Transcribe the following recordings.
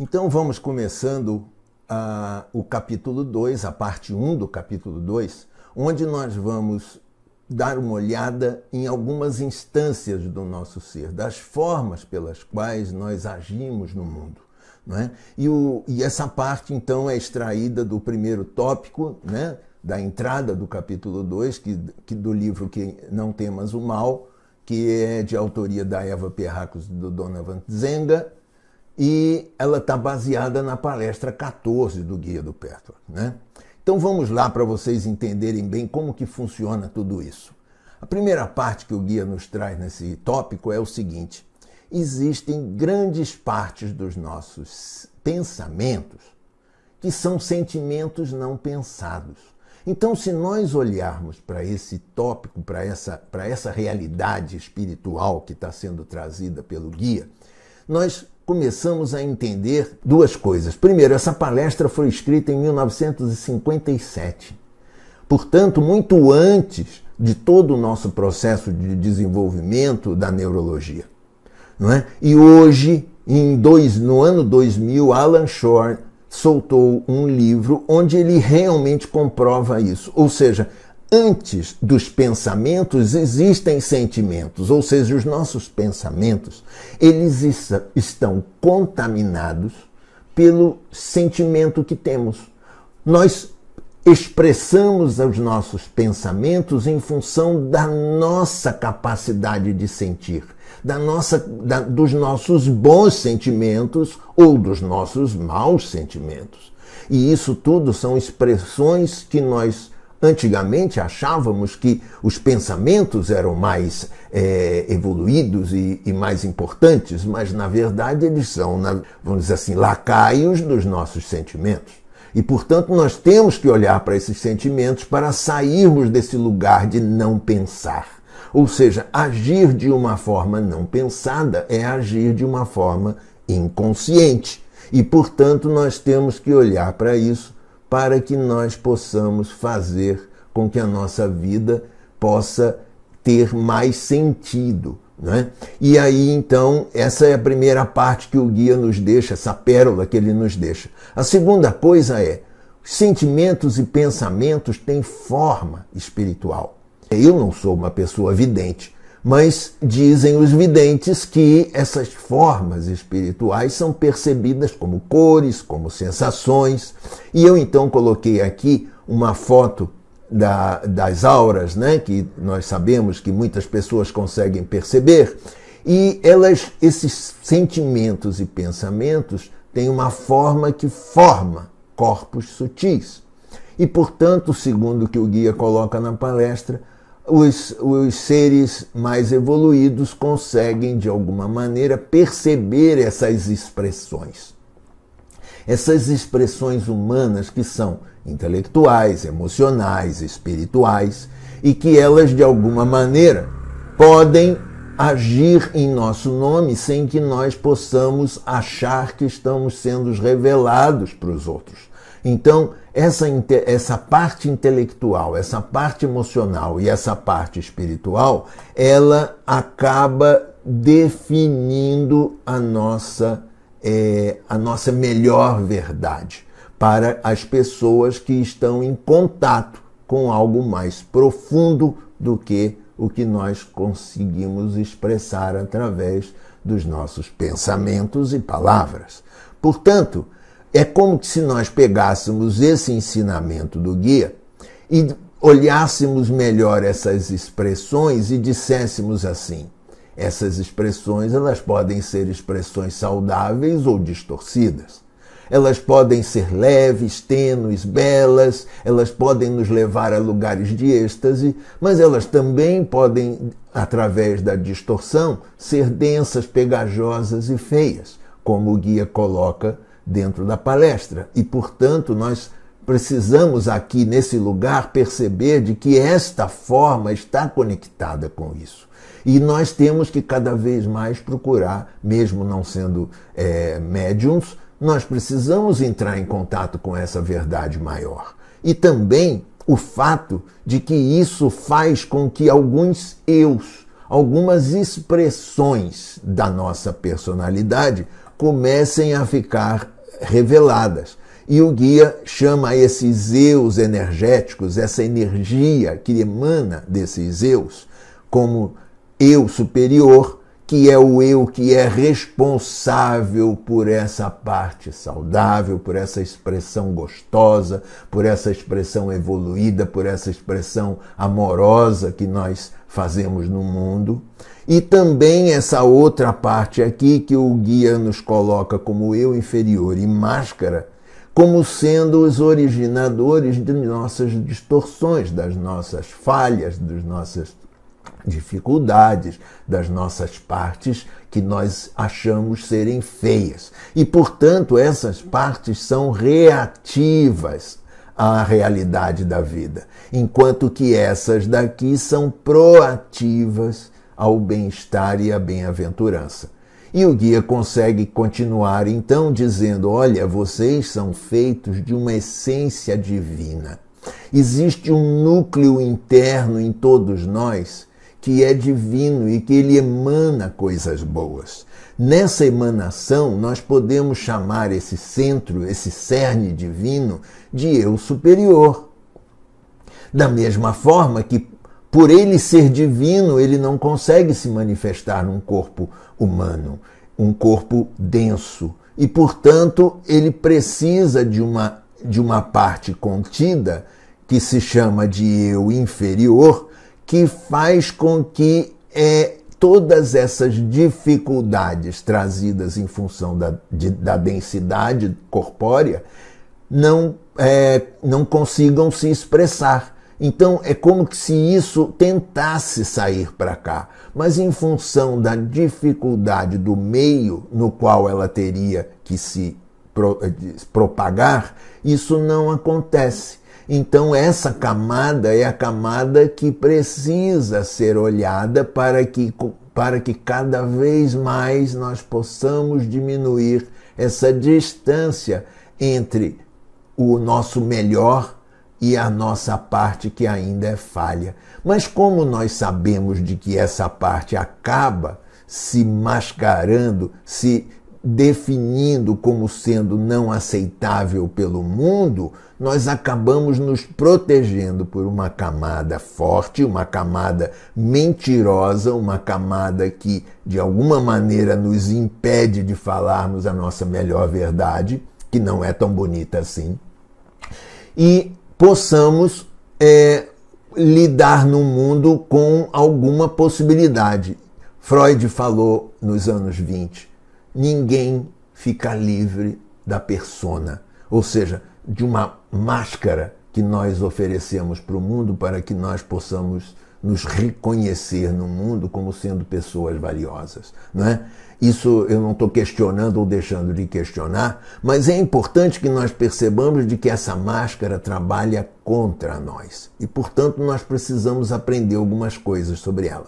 Então vamos começando ah, o capítulo 2, a parte 1 um do capítulo 2, onde nós vamos dar uma olhada em algumas instâncias do nosso ser, das formas pelas quais nós agimos no mundo. Né? E, o, e essa parte, então, é extraída do primeiro tópico, né? da entrada do capítulo 2, que, que do livro que Não Temas o Mal, que é de autoria da Eva Perracos e do Donovan Zenga, e ela está baseada na palestra 14 do Guia do Pétala. Né? Então vamos lá para vocês entenderem bem como que funciona tudo isso. A primeira parte que o guia nos traz nesse tópico é o seguinte: existem grandes partes dos nossos pensamentos que são sentimentos não pensados. Então, se nós olharmos para esse tópico, para essa, para essa realidade espiritual que está sendo trazida pelo guia, nós começamos a entender duas coisas. Primeiro, essa palestra foi escrita em 1957, portanto, muito antes de todo o nosso processo de desenvolvimento da neurologia. Não é? E hoje, em dois, no ano 2000, Alan Shore soltou um livro onde ele realmente comprova isso. Ou seja, antes dos pensamentos existem sentimentos, ou seja, os nossos pensamentos, eles estão contaminados pelo sentimento que temos. Nós expressamos os nossos pensamentos em função da nossa capacidade de sentir, da nossa, da, dos nossos bons sentimentos ou dos nossos maus sentimentos. E isso tudo são expressões que nós Antigamente achávamos que os pensamentos eram mais é, evoluídos e, e, mais importantes, mas na verdade eles são, vamos dizer assim, lacaios dos nossos sentimentos. E portanto nós temos que olhar para esses sentimentos para sairmos desse lugar de não pensar. Ou seja, agir de uma forma não pensada é agir de uma forma inconsciente. E portanto nós temos que olhar para isso para que nós possamos fazer com que a nossa vida possa ter mais sentido. Né? E aí, então, essa é a primeira parte que o guia nos deixa, essa pérola que ele nos deixa. A segunda coisa é: sentimentos e pensamentos têm forma espiritual. Eu não sou uma pessoa vidente, mas dizem os videntes que essas formas espirituais são percebidas como cores, como sensações. E eu então coloquei aqui uma foto da, das auras, né, que nós sabemos que muitas pessoas conseguem perceber, e elas, esses sentimentos e pensamentos têm uma forma que forma corpos sutis. E, portanto, segundo o que o guia coloca na palestra, os, os seres mais evoluídos conseguem, de alguma maneira, perceber essas expressões. Essas expressões humanas que são intelectuais, emocionais, espirituais, e que elas, de alguma maneira, podem agir em nosso nome sem que nós possamos achar que estamos sendo revelados para os outros. Então, essa, essa parte intelectual, essa parte emocional e essa parte espiritual, ela acaba definindo a nossa, é, a nossa melhor verdade para as pessoas que estão em contato com algo mais profundo do que o que nós conseguimos expressar através dos nossos pensamentos e palavras. Portanto, é como se nós pegássemos esse ensinamento do guia e olhássemos melhor essas expressões e disséssemos assim: essas expressões elas podem ser expressões saudáveis ou distorcidas. Elas podem ser leves, tênues, belas, elas podem nos levar a lugares de êxtase, mas elas também podem, através da distorção, ser densas, pegajosas e feias, como o guia coloca dentro da palestra. E, portanto, nós precisamos aqui nesse lugar perceber de que esta forma está conectada com isso. E nós temos que cada vez mais procurar, mesmo não sendo é, médiums, nós precisamos entrar em contato com essa verdade maior. E também o fato de que isso faz com que alguns eus, algumas expressões da nossa personalidade comecem a ficar reveladas. E o guia chama esses eus energéticos, essa energia que emana desses eus, como eu superior, que é o eu que é responsável por essa parte saudável, por essa expressão gostosa, por essa expressão evoluída, por essa expressão amorosa que nós fazemos no mundo. E também essa outra parte aqui que o guia nos coloca como eu inferior e máscara, como sendo os originadores de nossas distorções, das nossas falhas, das nossas dificuldades, das nossas partes que nós achamos serem feias. E, portanto, essas partes são reativas à realidade da vida, enquanto que essas daqui são proativas ao bem-estar e à bem-aventurança. E o guia consegue continuar então dizendo: Olha, vocês são feitos de uma essência divina. Existe um núcleo interno em todos nós que é divino e que ele emana coisas boas. Nessa emanação, nós podemos chamar esse centro, esse cerne divino, de eu superior. Da mesma forma que por ele ser divino, ele não consegue se manifestar num corpo humano, um corpo denso. E, portanto, ele precisa de uma, de uma parte contida, que se chama de eu inferior, que faz com que é, todas essas dificuldades trazidas em função da, de, da densidade corpórea não, é, não consigam se expressar então é como se isso tentasse sair para cá, mas em função da dificuldade do meio no qual ela teria que eh, se propagar, isso não acontece. Então, essa camada é a camada que precisa ser olhada para que, para que cada vez mais nós possamos diminuir essa distância entre o nosso melhor e a nossa parte que ainda é falha. Mas como nós sabemos de que essa parte acaba se mascarando, se definindo como sendo não aceitável pelo mundo, nós acabamos nos protegendo por uma camada forte, uma camada mentirosa, uma camada que de alguma maneira nos impede de falarmos a nossa melhor verdade, que não é tão bonita assim. E possamos é, lidar no mundo com alguma possibilidade. Freud falou nos anos 20: ninguém fica livre da persona, ou seja, de uma máscara que nós oferecemos para o mundo para que nós possamos nos reconhecer no mundo como sendo pessoas valiosas. é? Isso eu não estou questionando ou deixando de questionar, mas é importante que nós percebamos de que essa máscara trabalha contra nós e, portanto, nós precisamos aprender algumas coisas sobre ela.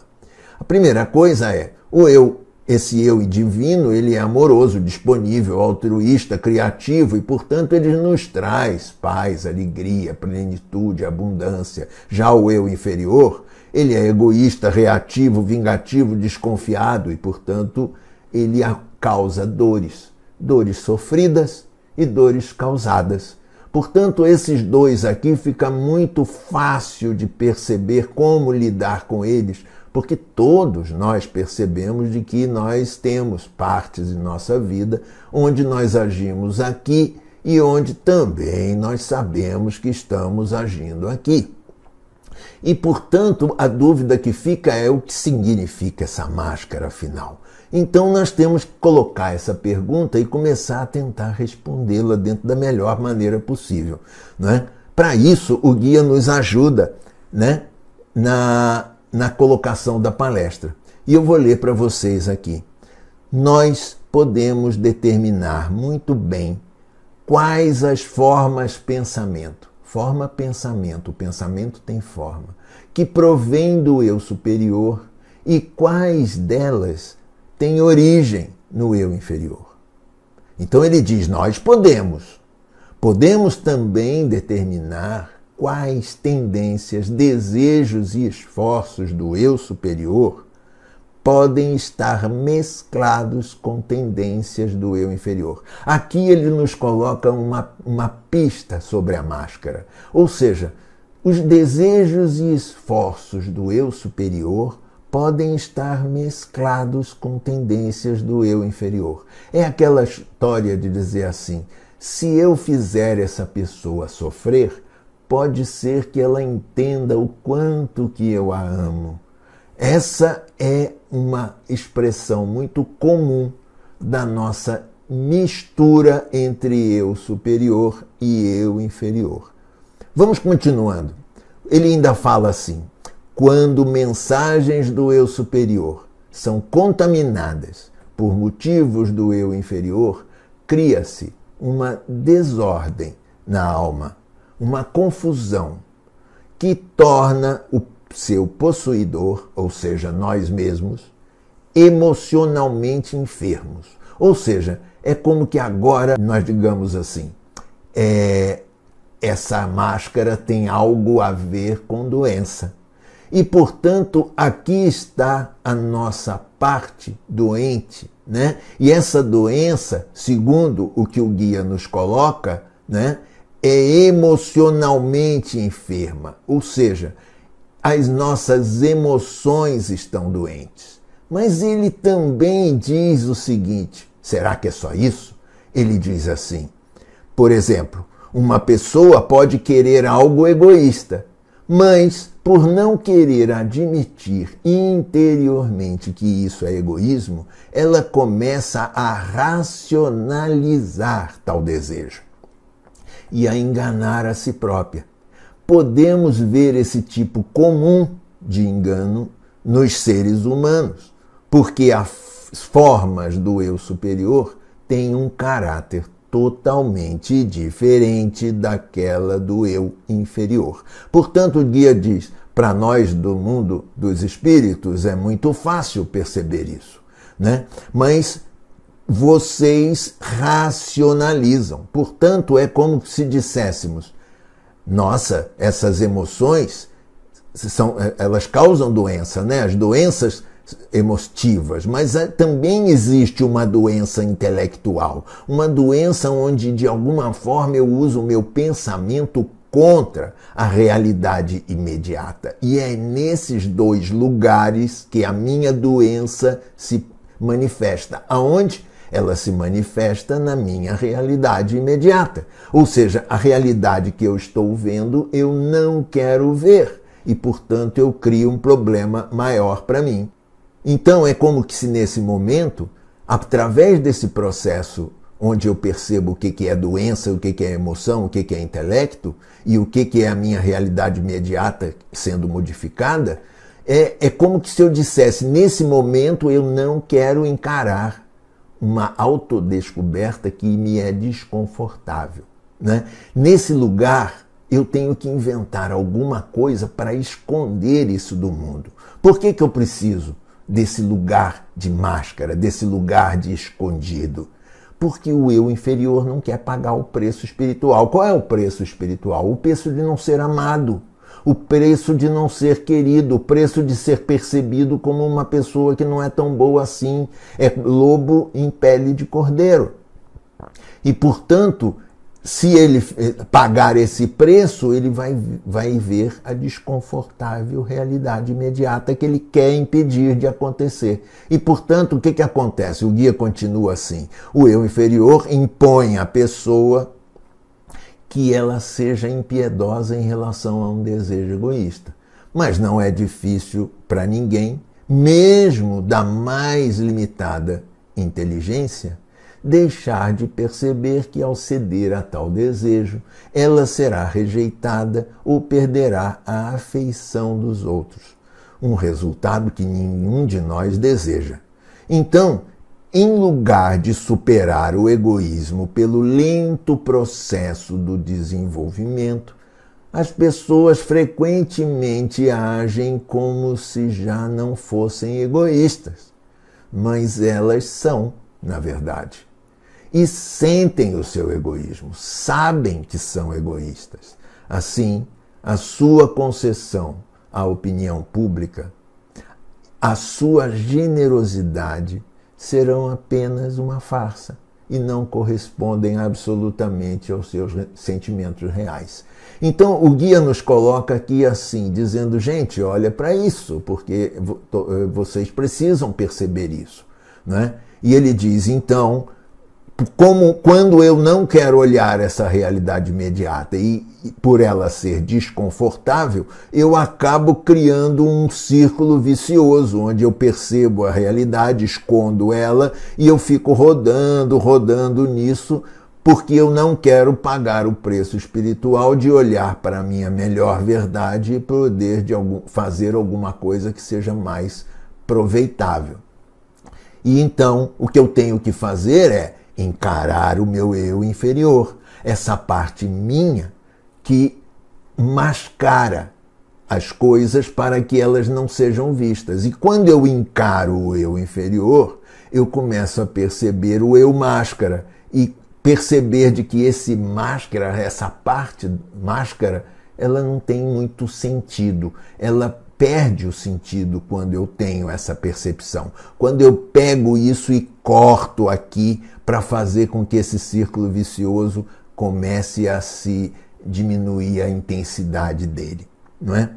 A primeira coisa é o eu. Esse eu divino, ele é amoroso, disponível, altruísta, criativo e, portanto, ele nos traz paz, alegria, plenitude, abundância. Já o eu inferior, ele é egoísta, reativo, vingativo, desconfiado e, portanto, ele causa dores, dores sofridas e dores causadas. Portanto, esses dois aqui fica muito fácil de perceber como lidar com eles, porque todos nós percebemos de que nós temos partes de nossa vida onde nós agimos aqui e onde também nós sabemos que estamos agindo aqui. E, portanto, a dúvida que fica é o que significa essa máscara final. Então, nós temos que colocar essa pergunta e começar a tentar respondê-la dentro da melhor maneira possível. Né? Para isso, o guia nos ajuda né? na, na colocação da palestra. E eu vou ler para vocês aqui. Nós podemos determinar muito bem quais as formas pensamento forma pensamento, o pensamento tem forma, que provém do eu superior e quais delas têm origem no eu inferior. Então ele diz: nós podemos. Podemos também determinar quais tendências, desejos e esforços do eu superior podem estar mesclados com tendências do eu inferior. Aqui ele nos coloca uma, uma pista sobre a máscara, ou seja, os desejos e esforços do eu superior podem estar mesclados com tendências do eu inferior. É aquela história de dizer assim: se eu fizer essa pessoa sofrer, pode ser que ela entenda o quanto que eu a amo essa é uma expressão muito comum da nossa mistura entre eu superior e eu inferior. Vamos continuando. Ele ainda fala assim: quando mensagens do eu superior são contaminadas por motivos do eu inferior, cria-se uma desordem na alma, uma confusão que torna o seu possuidor, ou seja, nós mesmos, emocionalmente enfermos. Ou seja, é como que agora nós digamos assim: é, essa máscara tem algo a ver com doença. E, portanto, aqui está a nossa parte doente, né? E essa doença, segundo o que o guia nos coloca, né, é emocionalmente enferma, ou seja, as nossas emoções estão doentes. Mas ele também diz o seguinte: será que é só isso? Ele diz assim: por exemplo, uma pessoa pode querer algo egoísta, mas por não querer admitir interiormente que isso é egoísmo, ela começa a racionalizar tal desejo e a enganar a si própria podemos ver esse tipo comum de engano nos seres humanos, porque as formas do eu superior têm um caráter totalmente diferente daquela do eu inferior. Portanto, o guia diz: para nós do mundo dos espíritos é muito fácil perceber isso, né? Mas vocês racionalizam. Portanto, é como se disséssemos: nossa, essas emoções são, é, elas causam doença, né? As doenças emotivas, mas é, também existe uma doença intelectual, uma doença onde de alguma forma eu uso o meu pensamento contra a realidade imediata. E é nesses dois lugares que a minha doença se manifesta, aonde ela se manifesta na minha realidade imediata. Ou seja, a realidade que eu estou vendo eu não quero ver e, portanto, eu crio um problema maior para mim. Então, é como que se nesse momento, através desse processo onde eu percebo o que é doença, o que é emoção, o que é intelecto e o que é a minha realidade imediata sendo modificada, é, é como que se eu dissesse: nesse momento eu não quero encarar uma autodescoberta que me é desconfortável. Né? Nesse lugar, eu tenho que inventar alguma coisa para esconder isso do mundo. Por que, que eu preciso desse lugar de máscara, desse lugar de escondido? Porque o eu inferior não quer pagar o preço espiritual. Qual é o preço espiritual? O preço de não ser amado o preço de não ser querido, o preço de ser percebido como uma pessoa que não é tão boa assim, é lobo em pele de cordeiro. E, portanto, se ele eh, pagar esse preço, ele vai, vai ver a desconfortável realidade imediata que ele quer impedir de acontecer. E, portanto, o que, que acontece? O guia continua assim: o eu inferior impõe à pessoa que ela seja impiedosa em relação a um desejo egoísta. Mas não é difícil para ninguém, mesmo da mais limitada inteligência, deixar de perceber que ao ceder a tal desejo, ela será rejeitada ou perderá a afeição dos outros, um resultado que nenhum de nós deseja. Então, em lugar de superar o egoísmo pelo lento processo do desenvolvimento, as pessoas frequentemente agem como se já não fossem egoístas, mas elas são, na verdade. E sentem o seu egoísmo, sabem que são egoístas. Assim, a sua concessão à opinião pública, a sua generosidade serão apenas uma farsa e não correspondem absolutamente aos seus sentimentos reais. Então o guia nos coloca aqui assim, dizendo: gente, olha para isso, porque eh, vocês precisam perceber isso. Né? E ele diz: então, como quando eu não quero olhar essa realidade imediata e, por ela ser desconfortável, eu acabo criando um círculo vicioso onde eu percebo a realidade, escondo ela e eu fico rodando, rodando nisso, porque eu não quero pagar o preço espiritual de olhar para a minha melhor verdade e poder de algum, fazer alguma coisa que seja mais proveitável E então o que eu tenho que fazer é encarar o meu eu inferior, essa parte minha que mascara as coisas para que elas não sejam vistas. E quando eu encaro o eu inferior, eu começo a perceber o eu máscara e perceber de que esse máscara, essa parte máscara, ela não tem muito sentido. Ela perde o sentido quando eu tenho essa percepção, quando eu pego isso e corto aqui para fazer com que esse círculo vicioso comece a se diminuir a intensidade dele, não é?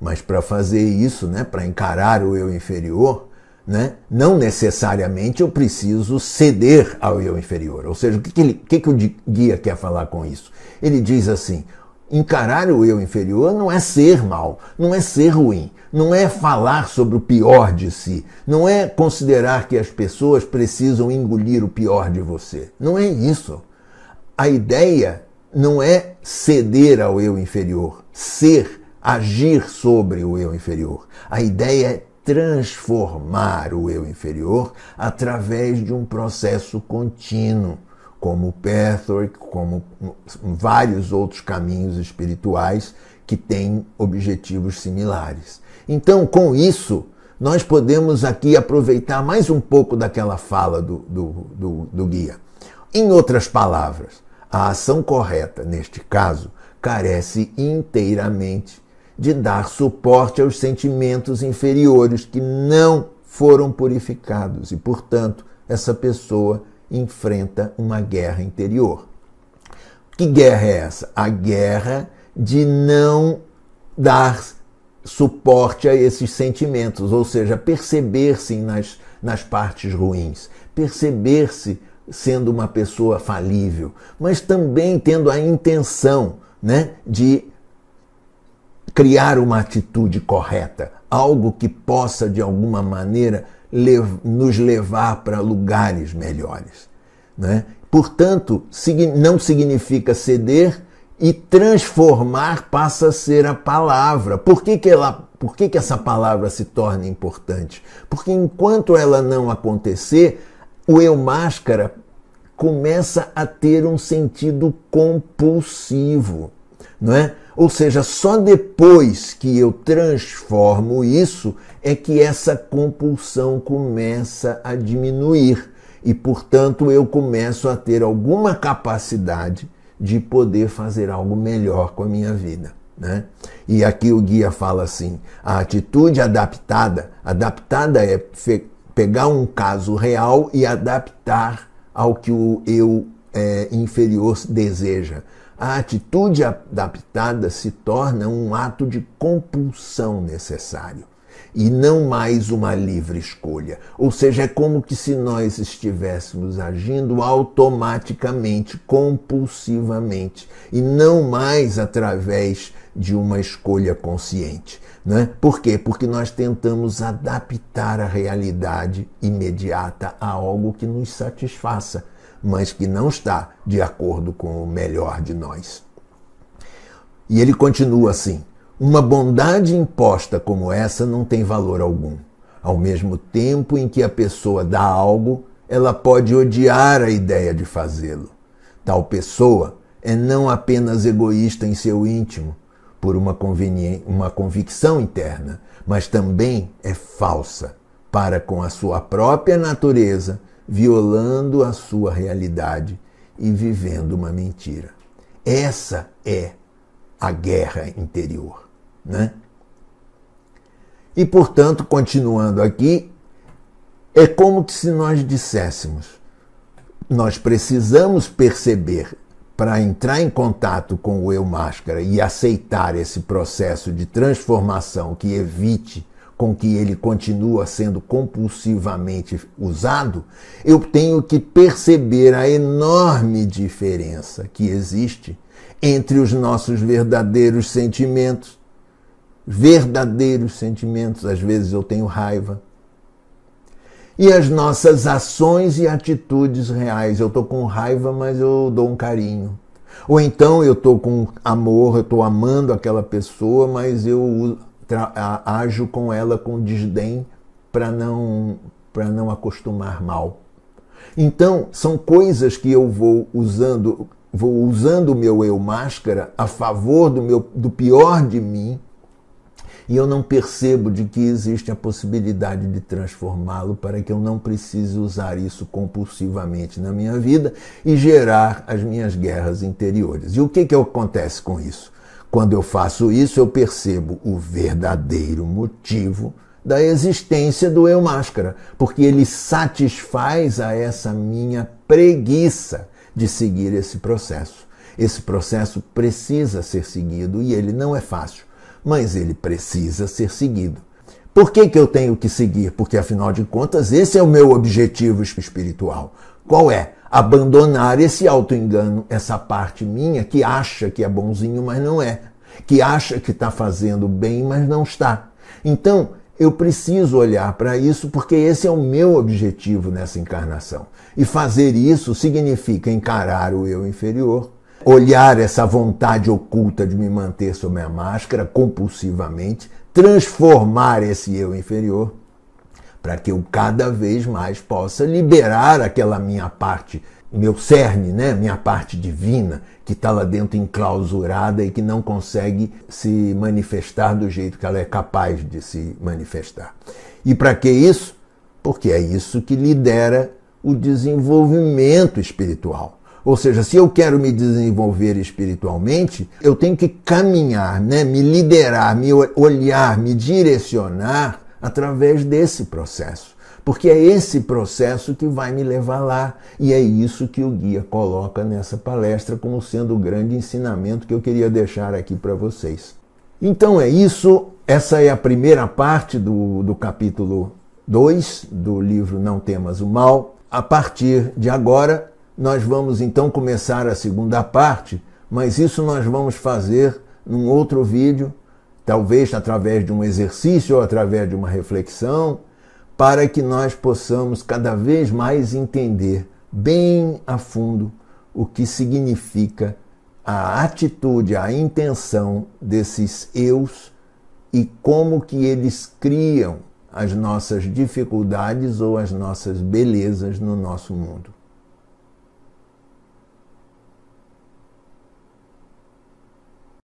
Mas para fazer isso, né, para encarar o eu inferior, né, não necessariamente eu preciso ceder ao eu inferior. Ou seja, o que, que, ele, que, que o guia quer falar com isso? Ele diz assim: Encarar o eu inferior não é ser mal, não é ser ruim, não é falar sobre o pior de si, não é considerar que as pessoas precisam engolir o pior de você. Não é isso. A ideia não é ceder ao eu inferior, ser, agir sobre o eu inferior. A ideia é transformar o eu inferior através de um processo contínuo como o Pathwork, como vários outros caminhos espirituais que têm objetivos similares. Então, com isso, nós podemos aqui aproveitar mais um pouco daquela fala do, do, do, do guia. Em outras palavras, a ação correta, neste caso, carece inteiramente de dar suporte aos sentimentos inferiores que não foram purificados e, portanto, essa pessoa enfrenta uma guerra interior. Que guerra é essa? A guerra de não dar suporte a esses sentimentos, ou seja, perceber-se nas, nas partes ruins, perceber-se sendo uma pessoa falível, mas também tendo a intenção né, de criar uma atitude correta, algo que possa de alguma maneira nos levar para lugares melhores. Né? Portanto, não significa ceder e transformar passa a ser a palavra. Por que, que, ela, por que, que essa palavra se torna importante? Porque enquanto ela não acontecer, o eu máscara começa a ter um sentido compulsivo, não é? Ou seja, só depois que eu transformo isso é que essa compulsão começa a diminuir e, portanto, eu começo a ter alguma capacidade de poder fazer algo melhor com a minha vida. Né? E aqui o guia fala assim: a atitude adaptada, adaptada é pegar um caso real e adaptar ao que o eu é, inferior deseja a atitude adaptada se torna um ato de compulsão necessário e não mais uma livre escolha. Ou seja, é como que se nós estivéssemos agindo automaticamente, compulsivamente, e não mais através de uma escolha consciente. Né? Por quê? Porque nós tentamos adaptar a realidade imediata a algo que nos satisfaça mas que não está de acordo com o melhor de nós. E ele continua assim: uma bondade imposta como essa não tem valor algum. Ao mesmo tempo em que a pessoa dá algo, ela pode odiar a ideia de fazê-lo. Tal pessoa é não apenas egoísta em seu íntimo, por uma, uma convicção interna, mas também é falsa para com a sua própria natureza violando a sua realidade e vivendo uma mentira. Essa é a guerra interior, né? E portanto, continuando aqui, é como se nós disséssemos: nós precisamos perceber para entrar em contato com o eu máscara e aceitar esse processo de transformação que evite com que ele continua sendo compulsivamente usado, eu tenho que perceber a enorme diferença que existe entre os nossos verdadeiros sentimentos. Verdadeiros sentimentos, às vezes eu tenho raiva. E as nossas ações e atitudes reais. Eu estou com raiva, mas eu dou um carinho. Ou então eu estou com amor, eu estou amando aquela pessoa, mas eu ajo com ela com desdém para não para não acostumar mal. Então, são coisas que eu vou usando, vou usando o meu eu máscara a favor do meu do pior de mim, e eu não percebo de que existe a possibilidade de transformá-lo para que eu não precise usar isso compulsivamente na minha vida e gerar as minhas guerras interiores. E o que, que acontece com isso? Quando eu faço isso, eu percebo o verdadeiro motivo da existência do eu máscara, porque ele satisfaz a essa minha preguiça de seguir esse processo. Esse processo precisa ser seguido e ele não é fácil, mas ele precisa ser seguido. Por que, que eu tenho que seguir? Porque afinal de contas, esse é o meu objetivo espiritual. Qual é? abandonar esse auto-engano, essa parte minha que acha que é bonzinho, mas não é, que acha que está fazendo bem, mas não está. Então, eu preciso olhar para isso porque esse é o meu objetivo nessa encarnação. E fazer isso significa encarar o eu inferior, olhar essa vontade oculta de me manter sob a máscara compulsivamente, transformar esse eu inferior para que eu cada vez mais possa liberar aquela minha parte, meu cerne, né? minha parte divina, que está lá dentro enclausurada e que não consegue se manifestar do jeito que ela é capaz de se manifestar. E para que isso? Porque é isso que lidera o desenvolvimento espiritual. Ou seja, se eu quero me desenvolver espiritualmente, eu tenho que caminhar, né? me liderar, me olhar, me direcionar através desse processo. Porque é esse processo que vai me levar lá. E é isso que o guia coloca nessa palestra como sendo o grande ensinamento que eu queria deixar aqui para vocês. Então é isso. Essa é a primeira parte do, do capítulo 2 do livro Não Temas o Mal. A partir de agora, nós vamos então começar a segunda parte, mas isso nós vamos fazer num outro vídeo talvez através de um exercício ou através de uma reflexão, para que nós possamos cada vez mais entender bem a fundo o que significa a atitude, a intenção desses eus e como que eles criam as nossas dificuldades ou as nossas belezas no nosso mundo.